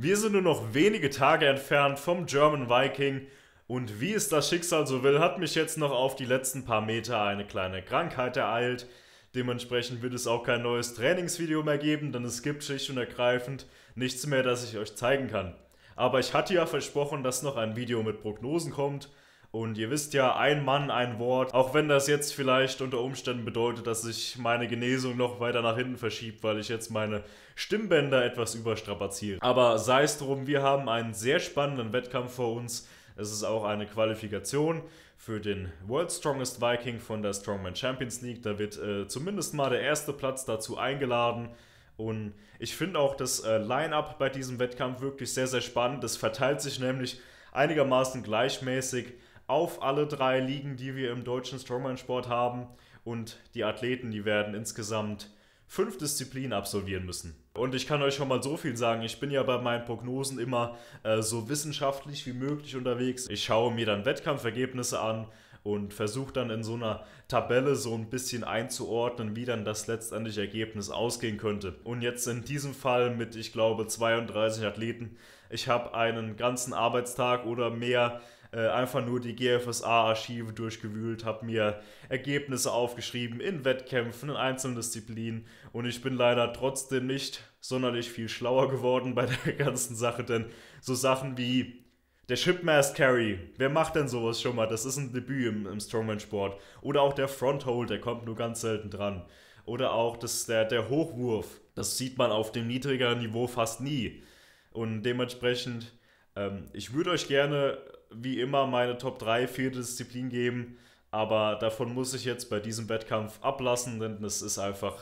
Wir sind nur noch wenige Tage entfernt vom German Viking und wie es das Schicksal so will, hat mich jetzt noch auf die letzten paar Meter eine kleine Krankheit ereilt. Dementsprechend wird es auch kein neues Trainingsvideo mehr geben, denn es gibt schlicht und ergreifend nichts mehr, das ich euch zeigen kann. Aber ich hatte ja versprochen, dass noch ein Video mit Prognosen kommt und ihr wisst ja, ein Mann, ein Wort. Auch wenn das jetzt vielleicht unter Umständen bedeutet, dass sich meine Genesung noch weiter nach hinten verschiebt, weil ich jetzt meine Stimmbänder etwas überstrapaziere. Aber sei es drum, wir haben einen sehr spannenden Wettkampf vor uns. Es ist auch eine Qualifikation für den World Strongest Viking von der Strongman Champions League. Da wird äh, zumindest mal der erste Platz dazu eingeladen. Und ich finde auch das äh, Line-up bei diesem Wettkampf wirklich sehr, sehr spannend. Es verteilt sich nämlich einigermaßen gleichmäßig auf alle drei Ligen, die wir im deutschen Strongman-Sport haben. Und die Athleten, die werden insgesamt fünf Disziplinen absolvieren müssen. Und ich kann euch schon mal so viel sagen, ich bin ja bei meinen Prognosen immer äh, so wissenschaftlich wie möglich unterwegs. Ich schaue mir dann Wettkampfergebnisse an und versuche dann in so einer Tabelle so ein bisschen einzuordnen, wie dann das letztendliche Ergebnis ausgehen könnte. Und jetzt in diesem Fall mit, ich glaube, 32 Athleten, ich habe einen ganzen Arbeitstag oder mehr äh, einfach nur die GFSA-Archive durchgewühlt, habe mir Ergebnisse aufgeschrieben in Wettkämpfen, in einzelnen Disziplinen und ich bin leider trotzdem nicht sonderlich viel schlauer geworden bei der ganzen Sache, denn so Sachen wie der Shipmast Carry, wer macht denn sowas schon mal? Das ist ein Debüt im, im Strongman-Sport. Oder auch der Fronthold, der kommt nur ganz selten dran. Oder auch das, der, der Hochwurf, das sieht man auf dem niedrigeren Niveau fast nie. Und dementsprechend, ähm, ich würde euch gerne wie immer meine Top 3 für Disziplin geben, aber davon muss ich jetzt bei diesem Wettkampf ablassen, denn es ist einfach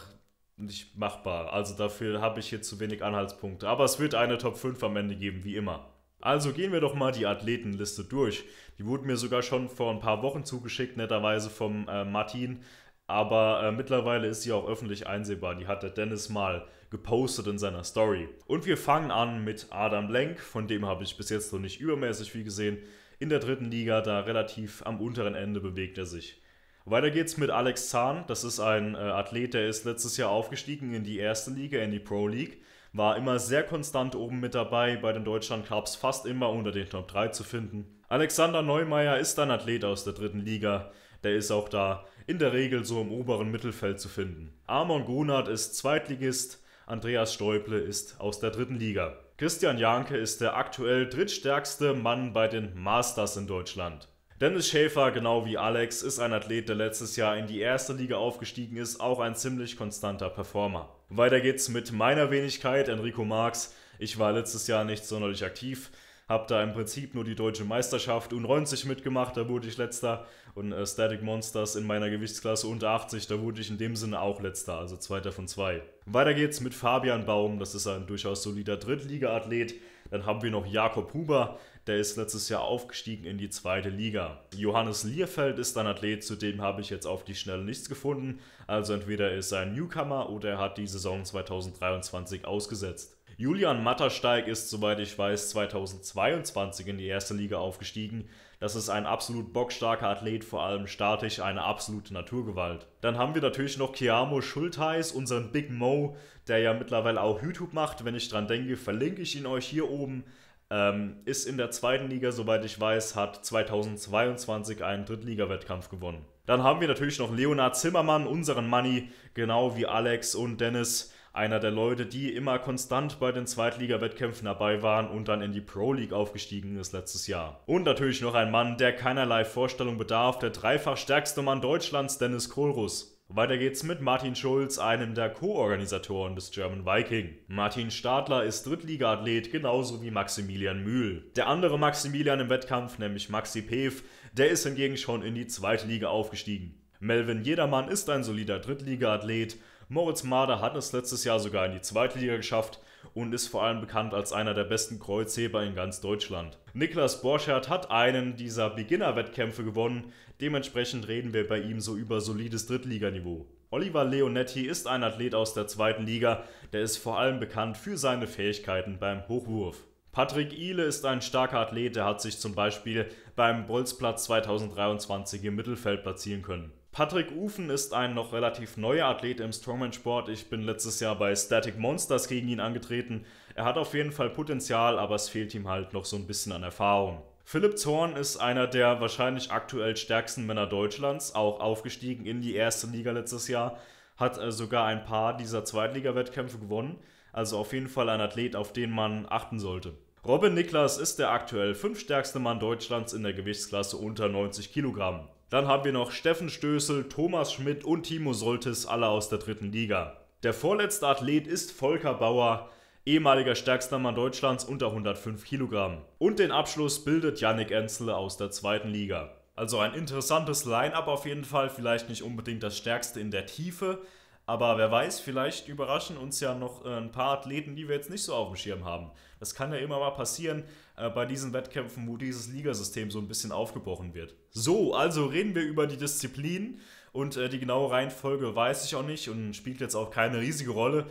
nicht machbar. Also dafür habe ich hier zu wenig Anhaltspunkte. Aber es wird eine Top 5 am Ende geben, wie immer. Also gehen wir doch mal die Athletenliste durch. Die wurde mir sogar schon vor ein paar Wochen zugeschickt, netterweise vom äh, Martin. Aber äh, mittlerweile ist sie auch öffentlich einsehbar. Die hat der Dennis mal gepostet in seiner Story. Und wir fangen an mit Adam Lenk, von dem habe ich bis jetzt noch nicht übermäßig viel gesehen. In der dritten Liga, da relativ am unteren Ende bewegt er sich. Weiter geht's mit Alex Zahn. Das ist ein äh, Athlet, der ist letztes Jahr aufgestiegen in die erste Liga, in die Pro League. War immer sehr konstant oben mit dabei, bei den Deutschland Cups fast immer unter den Top 3 zu finden. Alexander Neumeier ist ein Athlet aus der dritten Liga. Der ist auch da in der Regel so im oberen Mittelfeld zu finden. Amon Grunert ist Zweitligist, Andreas Stäuble ist aus der dritten Liga. Christian Janke ist der aktuell drittstärkste Mann bei den Masters in Deutschland. Dennis Schäfer, genau wie Alex, ist ein Athlet, der letztes Jahr in die erste Liga aufgestiegen ist, auch ein ziemlich konstanter Performer. Weiter geht's mit meiner Wenigkeit, Enrico Marx. Ich war letztes Jahr nicht sonderlich aktiv, habe da im Prinzip nur die deutsche Meisterschaft U90 mitgemacht, da wurde ich letzter und äh, Static Monsters in meiner Gewichtsklasse unter 80, da wurde ich in dem Sinne auch letzter, also zweiter von zwei. Weiter geht's mit Fabian Baum, das ist ein durchaus solider Drittliga-Athlet. Dann haben wir noch Jakob Huber, der ist letztes Jahr aufgestiegen in die zweite Liga. Johannes Lierfeld ist ein Athlet, zu dem habe ich jetzt auf die Schnelle nichts gefunden. Also entweder ist er ein Newcomer oder er hat die Saison 2023 ausgesetzt. Julian Mattersteig ist, soweit ich weiß, 2022 in die erste Liga aufgestiegen. Das ist ein absolut bockstarker Athlet, vor allem statisch eine absolute Naturgewalt. Dann haben wir natürlich noch Kiamo Schultheiß, unseren Big Mo, der ja mittlerweile auch YouTube macht. Wenn ich dran denke, verlinke ich ihn euch hier oben. Ähm, ist in der zweiten Liga, soweit ich weiß, hat 2022 einen Drittliga-Wettkampf gewonnen. Dann haben wir natürlich noch Leonard Zimmermann, unseren Money, genau wie Alex und Dennis einer der Leute, die immer konstant bei den Zweitliga-Wettkämpfen dabei waren und dann in die Pro League aufgestiegen ist letztes Jahr. Und natürlich noch ein Mann, der keinerlei Vorstellung bedarf, der dreifach stärkste Mann Deutschlands, Dennis Kohlruss. Weiter geht's mit Martin Schulz, einem der Co-Organisatoren des German Viking. Martin Stadler ist Drittliga-Athlet, genauso wie Maximilian Mühl. Der andere Maximilian im Wettkampf, nämlich Maxi Pev, der ist hingegen schon in die zweite Liga aufgestiegen. Melvin Jedermann ist ein solider Drittliga-Athlet, Moritz Mader hat es letztes Jahr sogar in die zweite Liga geschafft und ist vor allem bekannt als einer der besten Kreuzheber in ganz Deutschland. Niklas Borschert hat einen dieser Beginner-Wettkämpfe gewonnen, dementsprechend reden wir bei ihm so über solides Drittliganiveau. Oliver Leonetti ist ein Athlet aus der zweiten Liga, der ist vor allem bekannt für seine Fähigkeiten beim Hochwurf. Patrick Ihle ist ein starker Athlet, der hat sich zum Beispiel beim Bolzplatz 2023 im Mittelfeld platzieren können. Patrick Ufen ist ein noch relativ neuer Athlet im Strongman-Sport. Ich bin letztes Jahr bei Static Monsters gegen ihn angetreten. Er hat auf jeden Fall Potenzial, aber es fehlt ihm halt noch so ein bisschen an Erfahrung. Philipp Zorn ist einer der wahrscheinlich aktuell stärksten Männer Deutschlands, auch aufgestiegen in die erste Liga letztes Jahr, hat äh, sogar ein paar dieser Zweitliga-Wettkämpfe gewonnen. Also auf jeden Fall ein Athlet, auf den man achten sollte. Robin Niklas ist der aktuell fünfstärkste Mann Deutschlands in der Gewichtsklasse unter 90 Kilogramm. Dann haben wir noch Steffen Stößel, Thomas Schmidt und Timo Soltes, alle aus der dritten Liga. Der vorletzte Athlet ist Volker Bauer, ehemaliger stärkster Mann Deutschlands unter 105 Kilogramm. Und den Abschluss bildet Yannick Enzel aus der zweiten Liga. Also ein interessantes Line-up auf jeden Fall, vielleicht nicht unbedingt das stärkste in der Tiefe, aber wer weiß, vielleicht überraschen uns ja noch äh, ein paar Athleten, die wir jetzt nicht so auf dem Schirm haben. Das kann ja immer mal passieren äh, bei diesen Wettkämpfen, wo dieses Ligasystem so ein bisschen aufgebrochen wird. So, also reden wir über die Disziplinen und äh, die genaue Reihenfolge weiß ich auch nicht und spielt jetzt auch keine riesige Rolle.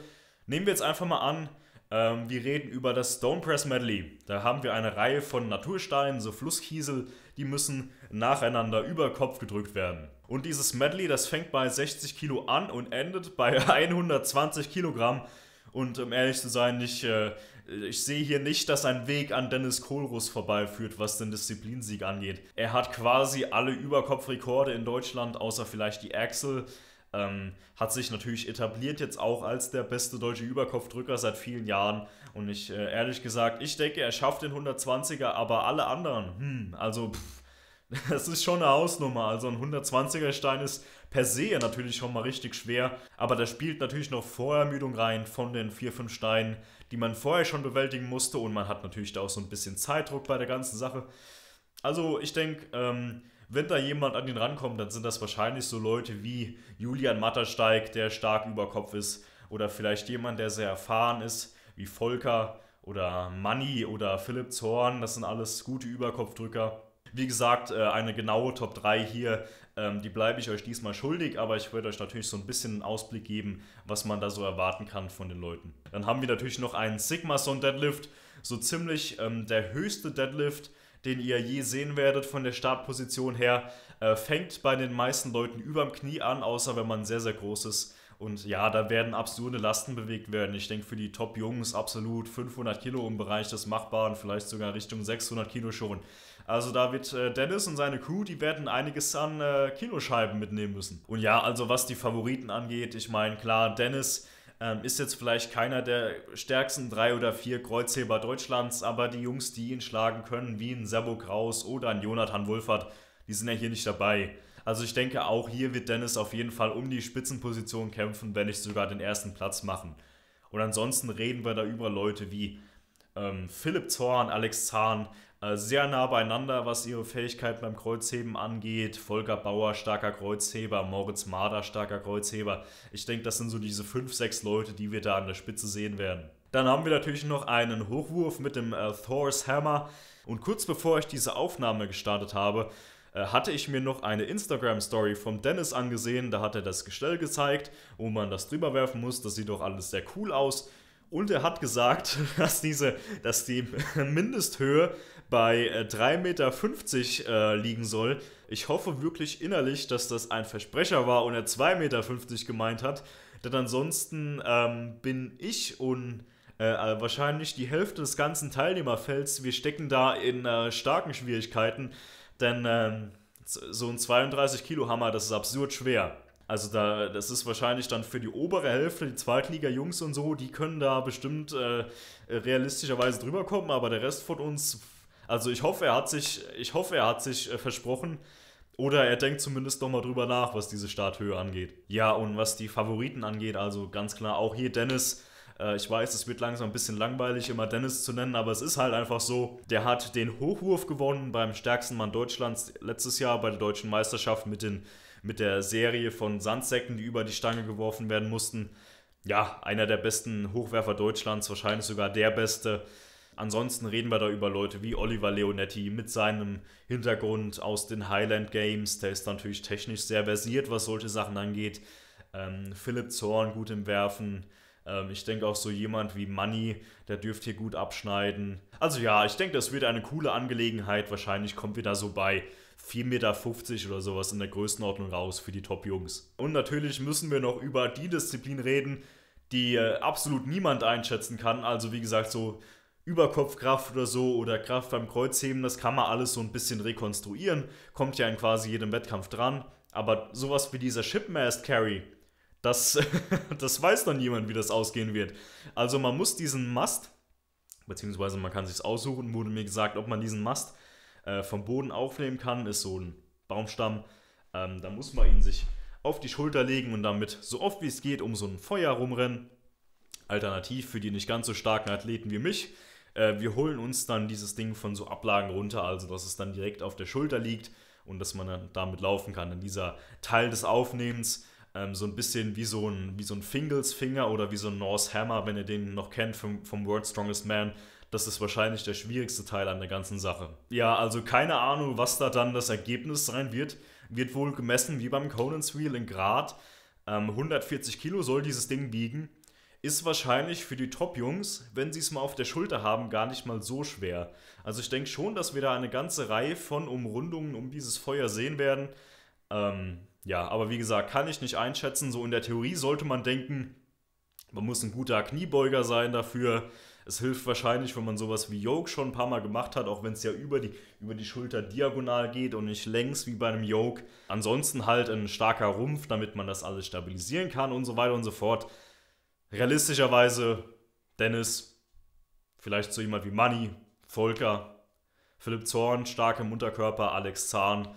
Nehmen wir jetzt einfach mal an, ähm, wir reden über das Stone Press Medley. Da haben wir eine Reihe von Natursteinen, so Flusskiesel, die müssen nacheinander über Kopf gedrückt werden. Und dieses Medley, das fängt bei 60 Kilo an und endet bei 120 Kilogramm. Und um ehrlich zu sein, ich, äh, ich sehe hier nicht, dass ein Weg an Dennis Kohlruss vorbeiführt, was den Disziplinsieg angeht. Er hat quasi alle Überkopfrekorde in Deutschland, außer vielleicht die Axel. Ähm, hat sich natürlich etabliert jetzt auch als der beste deutsche Überkopfdrücker seit vielen Jahren. Und ich, äh, ehrlich gesagt, ich denke, er schafft den 120er, aber alle anderen, hm, also pff, Das ist schon eine Hausnummer. Also ein 120er Stein ist per se natürlich schon mal richtig schwer, aber da spielt natürlich noch Vorermüdung rein von den 4-5 Steinen, die man vorher schon bewältigen musste und man hat natürlich da auch so ein bisschen Zeitdruck bei der ganzen Sache. Also ich denke, ähm, wenn da jemand an ihn rankommt, dann sind das wahrscheinlich so Leute wie Julian Mattersteig, der stark über Kopf ist, oder vielleicht jemand, der sehr erfahren ist, wie Volker oder Manni oder Philipp Zorn. Das sind alles gute Überkopfdrücker. Wie gesagt, äh, eine genaue Top 3 hier, ähm, die bleibe ich euch diesmal schuldig, aber ich würde euch natürlich so ein bisschen einen Ausblick geben, was man da so erwarten kann von den Leuten. Dann haben wir natürlich noch einen Sigma Son Deadlift, so ziemlich ähm, der höchste Deadlift, den ihr je sehen werdet von der Startposition her. Äh, fängt bei den meisten Leuten überm Knie an, außer wenn man sehr, sehr groß ist. Und ja, da werden absurde Lasten bewegt werden. Ich denke, für die Top-Jungs absolut 500 Kilo im Bereich des Machbaren, vielleicht sogar Richtung 600 Kilo schon. Also da wird äh, Dennis und seine Crew, die werden einiges an äh, Kinoscheiben mitnehmen müssen. Und ja, also was die Favoriten angeht, ich meine, klar, Dennis ähm, ist jetzt vielleicht keiner der stärksten drei oder vier Kreuzheber Deutschlands, aber die Jungs, die ihn schlagen können, wie ein Sabo Kraus oder ein Jonathan Wolfert, die sind ja hier nicht dabei. Also ich denke, auch hier wird Dennis auf jeden Fall um die Spitzenposition kämpfen, wenn nicht sogar den ersten Platz machen. Und ansonsten reden wir da über Leute wie ähm, Philipp Zorn, Alex Zahn, äh, sehr nah beieinander, was ihre Fähigkeit beim Kreuzheben angeht. Volker Bauer, starker Kreuzheber, Moritz Marder, starker Kreuzheber. Ich denke, das sind so diese fünf, sechs Leute, die wir da an der Spitze sehen werden. Dann haben wir natürlich noch einen Hochwurf mit dem äh, Thor's Hammer. Und kurz bevor ich diese Aufnahme gestartet habe, äh, hatte ich mir noch eine Instagram-Story vom Dennis angesehen. Da hat er das Gestell gezeigt, wo man das drüber werfen muss. Das sieht doch alles sehr cool aus. Und er hat gesagt, dass, diese, dass die Mindesthöhe bei 3,50 äh, Meter äh, liegen soll. Ich hoffe wirklich innerlich, dass das ein Versprecher war und er 2,50 Meter gemeint hat. Denn ansonsten ähm, bin ich und äh, äh, wahrscheinlich die Hälfte des ganzen Teilnehmerfelds, wir stecken da in äh, starken Schwierigkeiten. Denn ähm, so ein 32 Kilo Hammer, das ist absurd schwer. Also da, das ist wahrscheinlich dann für die obere Hälfte, die Zweitliga-Jungs und so, die können da bestimmt äh, realistischerweise drüber kommen, aber der Rest von uns, also ich hoffe, er hat sich, ich hoffe, er hat sich äh, versprochen, oder er denkt zumindest nochmal drüber nach, was diese Starthöhe angeht. Ja, und was die Favoriten angeht, also ganz klar, auch hier Dennis. Äh, ich weiß, es wird langsam ein bisschen langweilig, immer Dennis zu nennen, aber es ist halt einfach so. Der hat den Hochwurf gewonnen beim stärksten Mann Deutschlands letztes Jahr bei der deutschen Meisterschaft mit den mit der Serie von Sandsäcken, die über die Stange geworfen werden mussten. Ja, einer der besten Hochwerfer Deutschlands, wahrscheinlich sogar der beste. Ansonsten reden wir da über Leute wie Oliver Leonetti mit seinem Hintergrund aus den Highland Games. Der ist natürlich technisch sehr versiert, was solche Sachen angeht. Ähm, Philipp Zorn gut im Werfen. Ähm, ich denke auch so jemand wie Manny, der dürfte hier gut abschneiden. Also ja, ich denke, das wird eine coole Angelegenheit. Wahrscheinlich kommt wir da so bei 4,50 Meter oder sowas in der Größenordnung raus für die Top-Jungs. Und natürlich müssen wir noch über die Disziplin reden, die äh, absolut niemand einschätzen kann. Also wie gesagt, so Überkopfkraft oder so oder Kraft beim Kreuzheben, das kann man alles so ein bisschen rekonstruieren. Kommt ja in quasi jedem Wettkampf dran. Aber sowas wie dieser Shipmast Carry, das, das weiß noch niemand, wie das ausgehen wird. Also man muss diesen Mast, beziehungsweise man kann sich aussuchen, wurde mir gesagt, ob man diesen Mast äh, vom Boden aufnehmen kann, ist so ein Baumstamm. Ähm, da muss man ihn sich auf die Schulter legen und damit so oft wie es geht um so ein Feuer rumrennen. Alternativ für die nicht ganz so starken Athleten wie mich. Äh, wir holen uns dann dieses Ding von so Ablagen runter, also dass es dann direkt auf der Schulter liegt und dass man dann damit laufen kann. In dieser Teil des Aufnehmens, ähm, so ein bisschen wie so ein, wie so ein Fingles Finger oder wie so ein Norse Hammer, wenn ihr den noch kennt vom, vom World Strongest Man, das ist wahrscheinlich der schwierigste Teil an der ganzen Sache. Ja, also keine Ahnung, was da dann das Ergebnis sein wird. Wird wohl gemessen wie beim Conan's Wheel in Grad. Ähm, 140 Kilo soll dieses Ding wiegen. Ist wahrscheinlich für die Top-Jungs, wenn sie es mal auf der Schulter haben, gar nicht mal so schwer. Also ich denke schon, dass wir da eine ganze Reihe von Umrundungen um dieses Feuer sehen werden. Ähm, ja, aber wie gesagt, kann ich nicht einschätzen. So in der Theorie sollte man denken, man muss ein guter Kniebeuger sein dafür. Es hilft wahrscheinlich, wenn man sowas wie Yoke schon ein paar Mal gemacht hat, auch wenn es ja über die, über die Schulter diagonal geht und nicht längs wie bei einem Yoke. Ansonsten halt ein starker Rumpf, damit man das alles stabilisieren kann und so weiter und so fort. Realistischerweise, Dennis, vielleicht so jemand wie Manny, Volker, Philipp Zorn, stark im Unterkörper, Alex Zahn.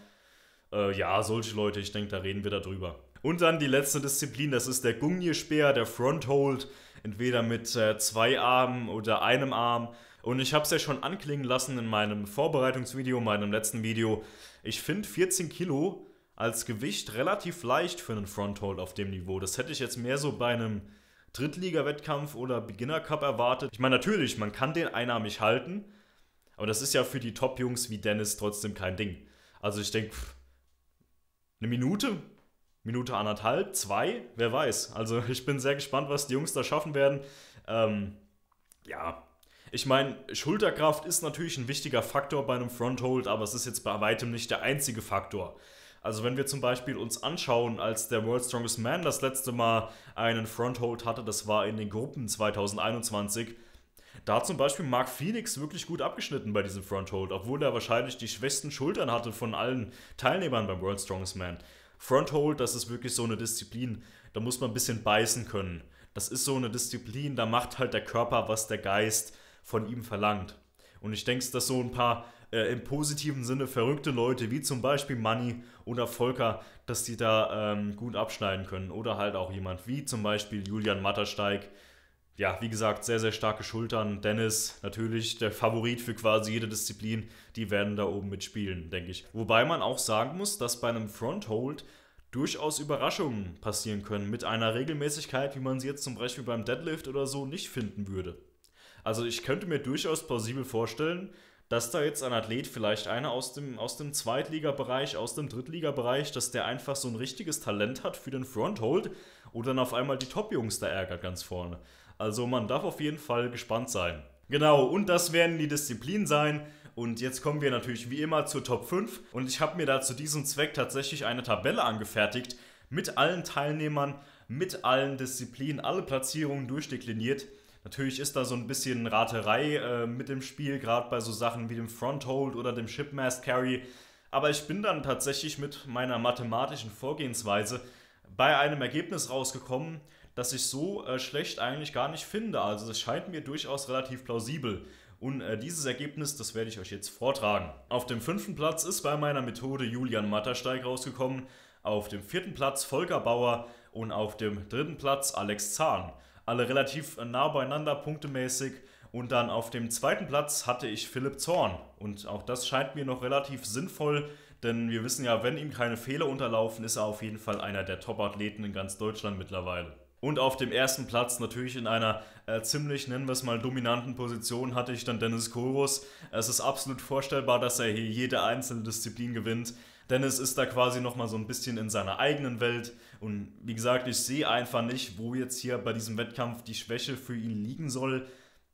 Äh, ja, solche Leute, ich denke, da reden wir darüber. Und dann die letzte Disziplin, das ist der Gungnir-Speer, der Fronthold entweder mit äh, zwei Armen oder einem Arm. Und ich habe es ja schon anklingen lassen in meinem Vorbereitungsvideo, meinem letzten Video. Ich finde 14 Kilo als Gewicht relativ leicht für einen Fronthold auf dem Niveau. Das hätte ich jetzt mehr so bei einem Drittliga-Wettkampf oder Beginner Cup erwartet. Ich meine, natürlich, man kann den einarmig halten, aber das ist ja für die Top-Jungs wie Dennis trotzdem kein Ding. Also ich denke, eine Minute Minute anderthalb, zwei, wer weiß. Also ich bin sehr gespannt, was die Jungs da schaffen werden. Ähm, ja, ich meine, Schulterkraft ist natürlich ein wichtiger Faktor bei einem Fronthold, aber es ist jetzt bei weitem nicht der einzige Faktor. Also wenn wir zum Beispiel uns anschauen, als der World Strongest Man das letzte Mal einen Fronthold hatte, das war in den Gruppen 2021, da hat zum Beispiel Mark Phoenix wirklich gut abgeschnitten bei diesem Fronthold, obwohl er wahrscheinlich die schwächsten Schultern hatte von allen Teilnehmern beim World Strongest Man. Fronthold, das ist wirklich so eine Disziplin. Da muss man ein bisschen beißen können. Das ist so eine Disziplin, da macht halt der Körper, was der Geist von ihm verlangt. Und ich denke, dass so ein paar äh, im positiven Sinne verrückte Leute, wie zum Beispiel Money oder Volker, dass die da ähm, gut abschneiden können. Oder halt auch jemand wie zum Beispiel Julian Mattersteig, ja, wie gesagt, sehr, sehr starke Schultern. Dennis natürlich der Favorit für quasi jede Disziplin. Die werden da oben mitspielen, denke ich. Wobei man auch sagen muss, dass bei einem Fronthold durchaus Überraschungen passieren können. Mit einer Regelmäßigkeit, wie man sie jetzt zum Beispiel beim Deadlift oder so nicht finden würde. Also ich könnte mir durchaus plausibel vorstellen, dass da jetzt ein Athlet, vielleicht einer aus dem, aus dem Zweitligabereich, aus dem Drittligabereich, dass der einfach so ein richtiges Talent hat für den Fronthold und dann auf einmal die Top-Jungs da ärgert ganz vorne. Also man darf auf jeden Fall gespannt sein. Genau, und das werden die Disziplinen sein. Und jetzt kommen wir natürlich wie immer zur Top 5. Und ich habe mir da zu diesem Zweck tatsächlich eine Tabelle angefertigt mit allen Teilnehmern, mit allen Disziplinen, alle Platzierungen durchdekliniert. Natürlich ist da so ein bisschen Raterei äh, mit dem Spiel, gerade bei so Sachen wie dem Fronthold oder dem Shipmast Carry. Aber ich bin dann tatsächlich mit meiner mathematischen Vorgehensweise bei einem Ergebnis rausgekommen, das ich so äh, schlecht eigentlich gar nicht finde. Also es scheint mir durchaus relativ plausibel. Und äh, dieses Ergebnis, das werde ich euch jetzt vortragen. Auf dem fünften Platz ist bei meiner Methode Julian Mattersteig rausgekommen, auf dem vierten Platz Volker Bauer und auf dem dritten Platz Alex Zahn. Alle relativ äh, nah beieinander punktemäßig. Und dann auf dem zweiten Platz hatte ich Philipp Zorn. Und auch das scheint mir noch relativ sinnvoll, denn wir wissen ja, wenn ihm keine Fehler unterlaufen, ist er auf jeden Fall einer der Top-Athleten in ganz Deutschland mittlerweile. Und auf dem ersten Platz natürlich in einer äh, ziemlich, nennen wir es mal, dominanten Position hatte ich dann Dennis Korus. Es ist absolut vorstellbar, dass er hier jede einzelne Disziplin gewinnt. Dennis ist da quasi nochmal so ein bisschen in seiner eigenen Welt. Und wie gesagt, ich sehe einfach nicht, wo jetzt hier bei diesem Wettkampf die Schwäche für ihn liegen soll.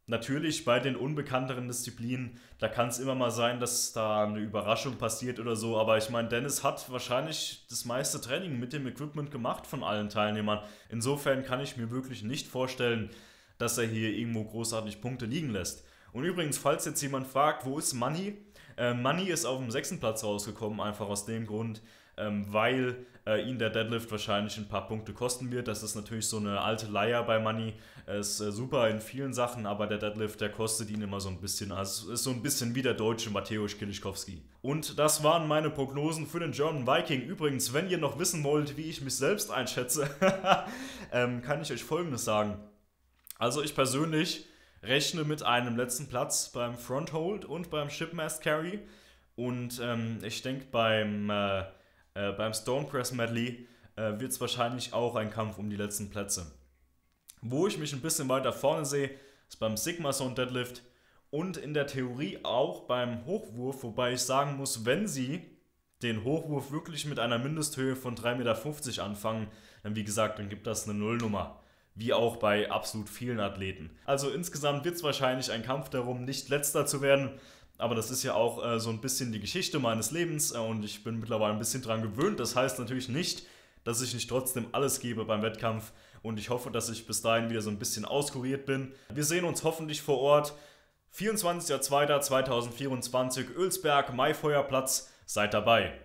Natürlich bei den unbekannteren Disziplinen, da kann es immer mal sein, dass da eine Überraschung passiert oder so, aber ich meine, Dennis hat wahrscheinlich das meiste Training mit dem Equipment gemacht von allen Teilnehmern. Insofern kann ich mir wirklich nicht vorstellen, dass er hier irgendwo großartig Punkte liegen lässt. Und übrigens, falls jetzt jemand fragt, wo ist Money? Äh, Money ist auf dem sechsten Platz rausgekommen, einfach aus dem Grund, ähm, weil äh, ihn der Deadlift wahrscheinlich ein paar Punkte kosten wird. Das ist natürlich so eine alte Leier bei Money. Er ist äh, super in vielen Sachen, aber der Deadlift, der kostet ihn immer so ein bisschen. Also ist so ein bisschen wie der deutsche Mateusz Kilischkowski. Und das waren meine Prognosen für den German Viking. Übrigens, wenn ihr noch wissen wollt, wie ich mich selbst einschätze, ähm, kann ich euch Folgendes sagen. Also ich persönlich rechne mit einem letzten Platz beim Fronthold und beim Shipmast Carry. Und ähm, ich denke, beim äh, äh, beim Stonepress Medley äh, wird es wahrscheinlich auch ein Kampf um die letzten Plätze. Wo ich mich ein bisschen weiter vorne sehe, ist beim Sigma Zone Deadlift und in der Theorie auch beim Hochwurf, wobei ich sagen muss, wenn sie den Hochwurf wirklich mit einer Mindesthöhe von 3,50 Meter anfangen, dann wie gesagt, dann gibt das eine Nullnummer. Wie auch bei absolut vielen Athleten. Also insgesamt wird es wahrscheinlich ein Kampf darum, nicht letzter zu werden, aber das ist ja auch äh, so ein bisschen die Geschichte meines Lebens äh, und ich bin mittlerweile ein bisschen dran gewöhnt. Das heißt natürlich nicht, dass ich nicht trotzdem alles gebe beim Wettkampf und ich hoffe, dass ich bis dahin wieder so ein bisschen auskuriert bin. Wir sehen uns hoffentlich vor Ort. 24.02.2024 Ölsberg, Maifeuerplatz. Seid dabei.